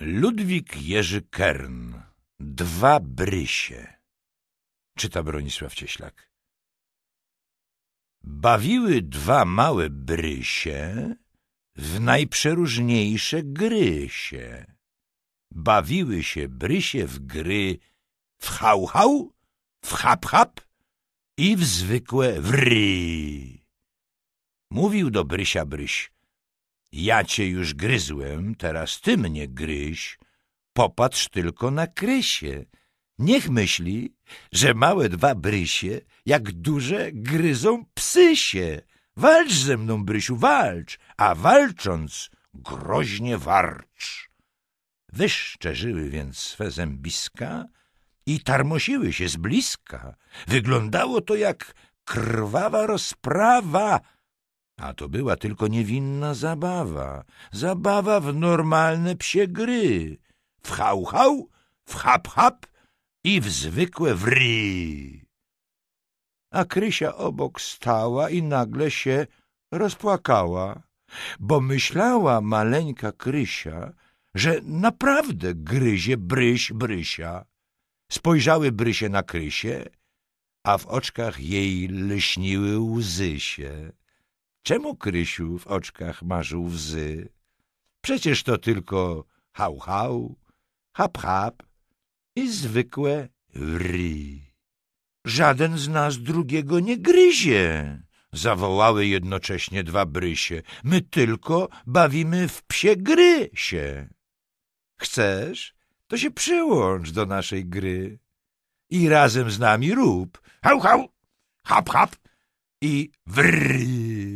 Ludwik Jerzy Kern Dwa brysie Czyta Bronisław Cieślak Bawiły dwa małe brysie W najprzeróżniejsze gry się Bawiły się brysie w gry W hał-hał, w hap-hap I w zwykłe wry Mówił do brysia bryś ja cię już gryzłem, teraz ty mnie gryź. Popatrz tylko na krysie. Niech myśli, że małe dwa brysie, jak duże, gryzą psysie. Walcz ze mną, Brysiu, walcz, a walcząc groźnie warcz. Wyszczerzyły więc swe zębiska i tarmosiły się z bliska. Wyglądało to jak krwawa rozprawa, a to była tylko niewinna zabawa, zabawa w normalne psie gry, w hał-hał, w hap-hap i w zwykłe wry. A Krysia obok stała i nagle się rozpłakała, bo myślała maleńka Krysia, że naprawdę gryzie bryś Brysia. Spojrzały Brysie na Krysie, a w oczkach jej lśniły łzy się. Czemu Krysiu w oczkach marzył łzy? Przecież to tylko hał-hał, hap-hap i zwykłe wri. Żaden z nas drugiego nie gryzie, zawołały jednocześnie dwa brysie. My tylko bawimy w psie gry się. Chcesz, to się przyłącz do naszej gry i razem z nami rób hał-hał, hap-hap i wrrr.